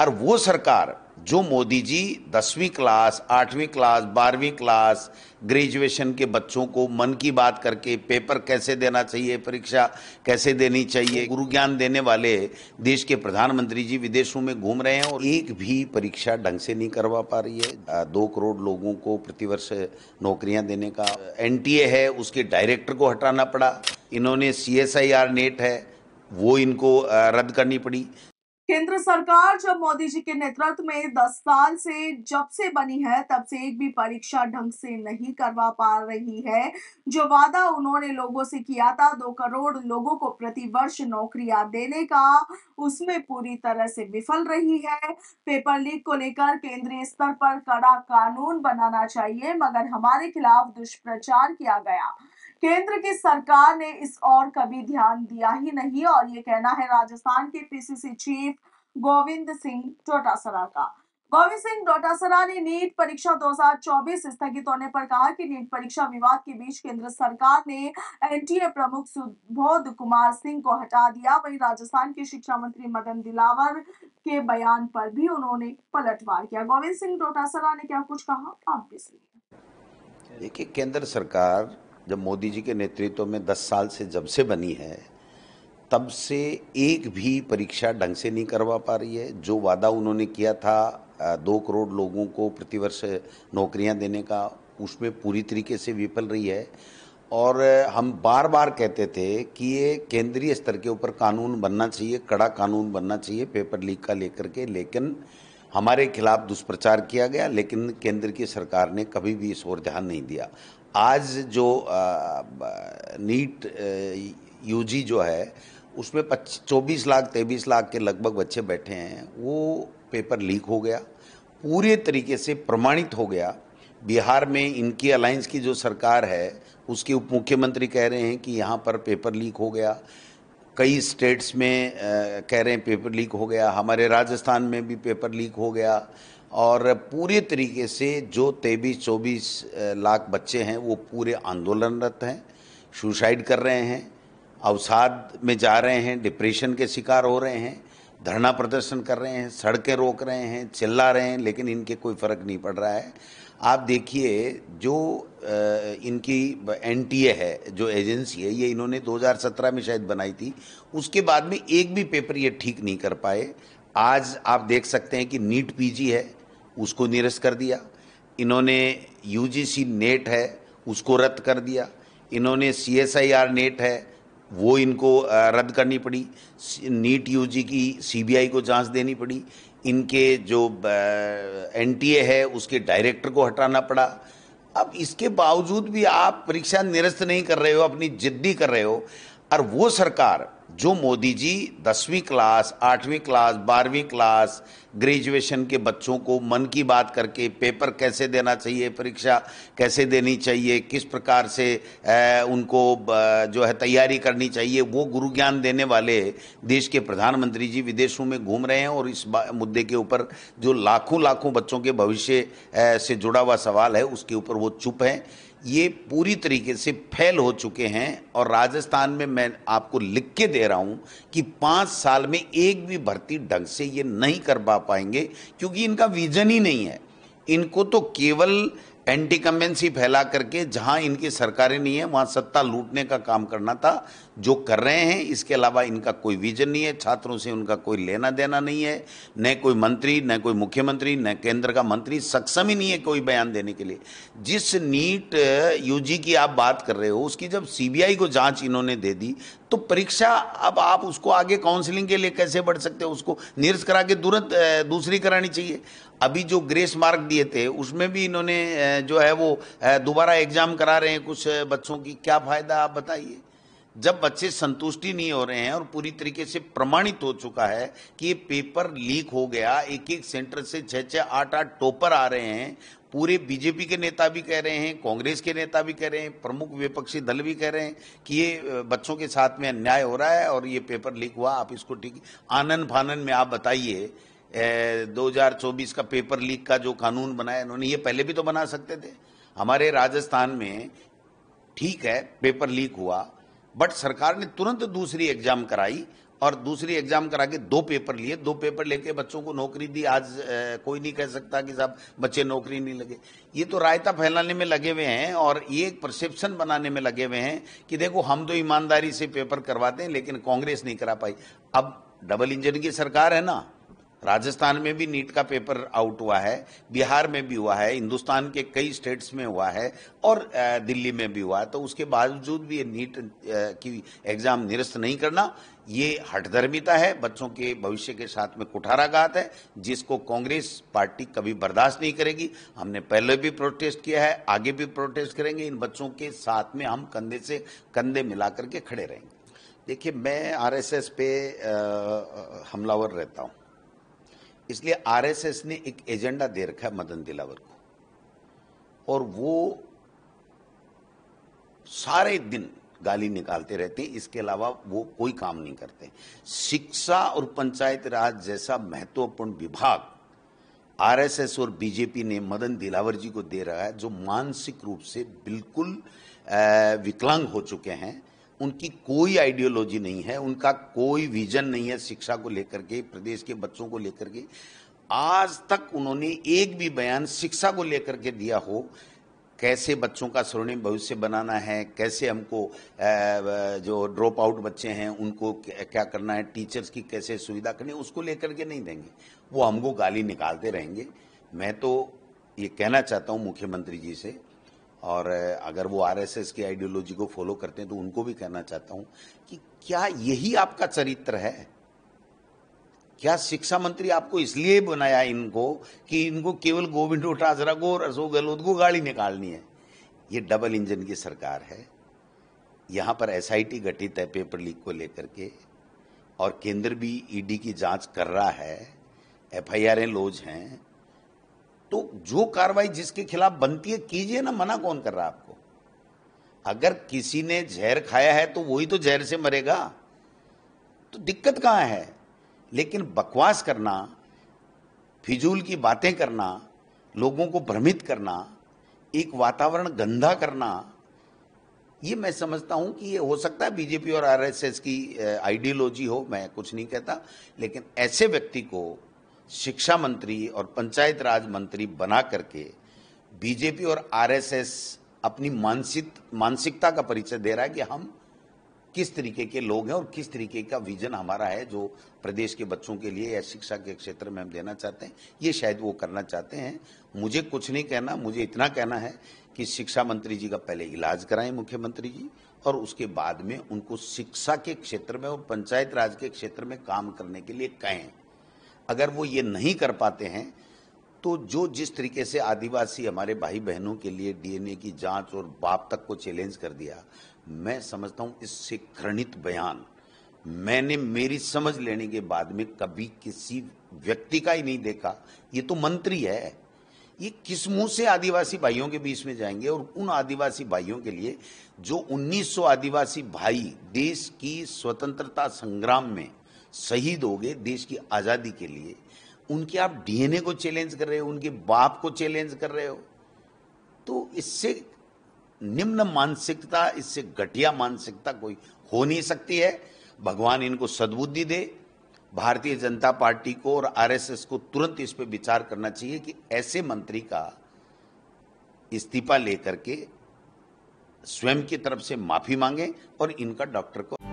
और वो सरकार जो मोदी जी दसवीं क्लास आठवीं क्लास बारहवीं क्लास ग्रेजुएशन के बच्चों को मन की बात करके पेपर कैसे देना चाहिए परीक्षा कैसे देनी चाहिए गुरु ज्ञान देने वाले देश के प्रधानमंत्री जी विदेशों में घूम रहे हैं और एक भी परीक्षा ढंग से नहीं करवा पा रही है दो करोड़ लोगों को प्रतिवर्ष नौकरियां देने का एन है उसके डायरेक्टर को हटाना पड़ा इन्होंने सी नेट है वो इनको रद्द करनी पड़ी केंद्र सरकार जब मोदी जी के नेतृत्व में 10 साल से जब से बनी है तब से एक भी परीक्षा ढंग से नहीं करवा पा रही है जो वादा उन्होंने लोगों से किया था दो करोड़ लोगों को प्रति वर्ष नौकरियां देने का उसमें पूरी तरह से विफल रही है पेपर लीक को लेकर केंद्रीय स्तर पर कड़ा कानून बनाना चाहिए मगर हमारे खिलाफ दुष्प्रचार किया गया केंद्र की सरकार ने इस और कभी ध्यान दिया ही नहीं और ये कहना है राजस्थान के पीसीसी चीफ गोविंद सिंह डोटासरा का गोविंद सिंह डोटासरा ने नीट परीक्षा 2024 स्थगित होने पर कहा कि नीट परीक्षा विवाद के बीच केंद्र सरकार ने एनटीए प्रमुख सुबोध कुमार सिंह को हटा दिया वहीं राजस्थान के शिक्षा मंत्री मदन दिलावर के बयान पर भी उन्होंने पलटवार किया गोविंद सिंह डोटासरा ने क्या कुछ कहा आप भी सुनिए देखिए केंद्र सरकार जब मोदी जी के नेतृत्व में दस साल से जब से बनी है तब से एक भी परीक्षा ढंग से नहीं करवा पा रही है जो वादा उन्होंने किया था दो करोड़ लोगों को प्रतिवर्ष नौकरियां देने का उसमें पूरी तरीके से विफल रही है और हम बार बार कहते थे कि ये केंद्रीय स्तर के ऊपर कानून बनना चाहिए कड़ा कानून बनना चाहिए पेपर लीक का लेकर के लेकिन हमारे खिलाफ दुष्प्रचार किया गया लेकिन केंद्र की सरकार ने कभी भी इस ओर ध्यान नहीं दिया आज जो नीट यूजी जो है उसमें चौबीस लाख तेईस लाख के लगभग बच्चे बैठे हैं वो पेपर लीक हो गया पूरे तरीके से प्रमाणित हो गया बिहार में इनकी अलायंस की जो सरकार है उसके उप मुख्यमंत्री कह रहे हैं कि यहाँ पर पेपर लीक हो गया कई स्टेट्स में आ, कह रहे हैं पेपर लीक हो गया हमारे राजस्थान में भी पेपर लीक हो गया और पूरे तरीके से जो तेईस चौबीस लाख बच्चे हैं वो पूरे आंदोलनरत हैं सुसाइड कर रहे हैं अवसाद में जा रहे हैं डिप्रेशन के शिकार हो रहे हैं धरना प्रदर्शन कर रहे हैं सड़कें रोक रहे हैं चिल्ला रहे हैं लेकिन इनके कोई फ़र्क नहीं पड़ रहा है आप देखिए जो इनकी एनटीए है जो एजेंसी है ये इन्होंने 2017 में शायद बनाई थी उसके बाद में एक भी पेपर ये ठीक नहीं कर पाए आज आप देख सकते हैं कि नीट पीजी है उसको निरस्त कर दिया इन्होंने यूजीसी नेट है उसको रद्द कर दिया इन्होंने सीएसआईआर नेट है वो इनको रद्द करनी पड़ी नीट यूजी की सीबीआई को जांच देनी पड़ी इनके जो एनटीए है उसके डायरेक्टर को हटाना पड़ा अब इसके बावजूद भी आप परीक्षा निरस्त नहीं कर रहे हो अपनी जिद्दी कर रहे हो और वो सरकार जो मोदी जी दसवीं क्लास आठवीं क्लास बारहवीं क्लास ग्रेजुएशन के बच्चों को मन की बात करके पेपर कैसे देना चाहिए परीक्षा कैसे देनी चाहिए किस प्रकार से उनको जो है तैयारी करनी चाहिए वो गुरु ज्ञान देने वाले देश के प्रधानमंत्री जी विदेशों में घूम रहे हैं और इस मुद्दे के ऊपर जो लाखों लाखों बच्चों के भविष्य से जुड़ा हुआ सवाल है उसके ऊपर वो चुप हैं ये पूरी तरीके से फैल हो चुके हैं और राजस्थान में मैं आपको लिख के दे रहा हूँ कि पाँच साल में एक भी भर्ती ढंग से ये नहीं कर पा पाएंगे क्योंकि इनका विजन ही नहीं है इनको तो केवल एंटी कम्बेंसी फैला करके जहां इनकी सरकारें नहीं है वहां सत्ता लूटने का काम करना था जो कर रहे हैं इसके अलावा इनका कोई विजन नहीं है छात्रों से उनका कोई लेना देना नहीं है न कोई मंत्री न कोई मुख्यमंत्री न केंद्र का मंत्री सक्षम ही नहीं है कोई बयान देने के लिए जिस नीट यूजी uh, की आप बात कर रहे हो उसकी जब सीबीआई को जांच इन्होंने दे दी तो परीक्षा अब आप उसको आगे काउंसलिंग के लिए कैसे बढ़ सकते हो उसको निरस्त करा के तुरंत दूसरी करानी चाहिए अभी जो ग्रेस मार्क दिए थे उसमें भी इन्होंने जो है वो दोबारा एग्जाम करा रहे हैं कुछ बच्चों की क्या फ़ायदा आप बताइए जब बच्चे संतुष्टि नहीं हो रहे हैं और पूरी तरीके से प्रमाणित हो चुका है कि ये पेपर लीक हो गया एक एक सेंटर से छः छः आठ आठ टोपर आ रहे हैं पूरे बीजेपी के नेता भी कह रहे हैं कांग्रेस के नेता भी कह रहे हैं प्रमुख विपक्षी दल भी कह रहे हैं कि ये बच्चों के साथ में अन्याय हो रहा है और ये पेपर लीक हुआ आप इसको ठीक आनंद फानंद में आप बताइए 2024 का पेपर लीक का जो कानून बनाया इन्होंने ये पहले भी तो बना सकते थे हमारे राजस्थान में ठीक है पेपर लीक हुआ बट सरकार ने तुरंत दूसरी एग्जाम कराई और दूसरी एग्जाम करा के दो पेपर लिए दो पेपर लेके बच्चों को नौकरी दी आज ए, कोई नहीं कह सकता कि साहब बच्चे नौकरी नहीं लगे ये तो रायता फैलाने में लगे हुए हैं और ये एक परसेप्शन बनाने में लगे हुए हैं कि देखो हम तो ईमानदारी से पेपर करवाते हैं लेकिन कांग्रेस नहीं करा पाई अब डबल इंजन की सरकार है ना राजस्थान में भी नीट का पेपर आउट हुआ है बिहार में भी हुआ है हिंदुस्तान के कई स्टेट्स में हुआ है और दिल्ली में भी हुआ है तो उसके बावजूद भी ये नीट की एग्जाम निरस्त नहीं करना ये हठधर्मिता है बच्चों के भविष्य के साथ में कुठाराघात है जिसको कांग्रेस पार्टी कभी बर्दाश्त नहीं करेगी हमने पहले भी प्रोटेस्ट किया है आगे भी प्रोटेस्ट करेंगे इन बच्चों के साथ में हम कंधे से कंधे मिला करके खड़े रहेंगे देखिए मैं आर पे हमलावर रहता हूँ इसलिए आरएसएस ने एक एजेंडा दे रखा है मदन दिलावर को और वो सारे दिन गाली निकालते रहते हैं इसके अलावा वो कोई काम नहीं करते शिक्षा और पंचायत राज जैसा महत्वपूर्ण विभाग आरएसएस और बीजेपी ने मदन दिलावर जी को दे रहा है जो मानसिक रूप से बिल्कुल विकलांग हो चुके हैं उनकी कोई आइडियोलॉजी नहीं है उनका कोई विजन नहीं है शिक्षा को लेकर के प्रदेश के बच्चों को लेकर के आज तक उन्होंने एक भी बयान शिक्षा को लेकर के दिया हो कैसे बच्चों का स्वर्णिम भविष्य बनाना है कैसे हमको जो ड्रॉप आउट बच्चे हैं उनको क्या करना है टीचर्स की कैसे सुविधा करनी है उसको लेकर के नहीं देंगे वो हमको गाली निकालते रहेंगे मैं तो ये कहना चाहता हूँ मुख्यमंत्री जी से और अगर वो आरएसएस की आइडियोलॉजी को फॉलो करते हैं तो उनको भी कहना चाहता हूं कि क्या यही आपका चरित्र है क्या शिक्षा मंत्री आपको इसलिए बनाया इनको कि इनको केवल गोविंद डोटाजरा को और अशोक गहलोत को गाड़ी निकालनी है ये डबल इंजन की सरकार है यहां पर एसआईटी गठित है पेपर लीक को लेकर के और केंद्र भी ईडी e की जांच कर रहा है एफ आई लोज हैं तो जो कार्रवाई जिसके खिलाफ बनती है कीजिए ना मना कौन कर रहा आपको अगर किसी ने जहर खाया है तो वही तो जहर से मरेगा तो दिक्कत कहां है लेकिन बकवास करना फिजूल की बातें करना लोगों को भ्रमित करना एक वातावरण गंदा करना ये मैं समझता हूं कि ये हो सकता है बीजेपी और आरएसएस की आइडियोलॉजी हो मैं कुछ नहीं कहता लेकिन ऐसे व्यक्ति को शिक्षा मंत्री और पंचायत राज मंत्री बना करके बीजेपी और आरएसएस अपनी मानसिक मानसिकता का परिचय दे रहा है कि हम किस तरीके के लोग हैं और किस तरीके का विजन हमारा है जो प्रदेश के बच्चों के लिए या शिक्षा के क्षेत्र में हम देना चाहते हैं ये शायद वो करना चाहते हैं मुझे कुछ नहीं कहना मुझे इतना कहना है कि शिक्षा मंत्री जी का पहले इलाज कराएं मुख्यमंत्री जी और उसके बाद में उनको शिक्षा के क्षेत्र में और पंचायत राज के क्षेत्र में काम करने के लिए कहें अगर वो ये नहीं कर पाते हैं तो जो जिस तरीके से आदिवासी हमारे भाई बहनों के लिए डीएनए की जांच और बाप तक को चैलेंज कर दिया मैं समझता हूं इससे घृणित बयान मैंने मेरी समझ लेने के बाद में कभी किसी व्यक्ति का ही नहीं देखा ये तो मंत्री है ये किस मुंह से आदिवासी भाइयों के बीच में जाएंगे और उन आदिवासी भाइयों के लिए जो 1900 आदिवासी भाई देश की स्वतंत्रता संग्राम में शहीद हो गए देश की आज़ादी के लिए उनके आप डीएनए को चैलेंज कर रहे हो उनके बाप को चैलेंज कर रहे हो तो इससे निम्न मानसिकता इससे घटिया मानसिकता कोई हो नहीं सकती है भगवान इनको सद्बुद्धि दे भारतीय जनता पार्टी को और आरएसएस को तुरंत इस पर विचार करना चाहिए कि ऐसे मंत्री का इस्तीफा लेकर के स्वयं की तरफ से माफी मांगे और इनका डॉक्टर को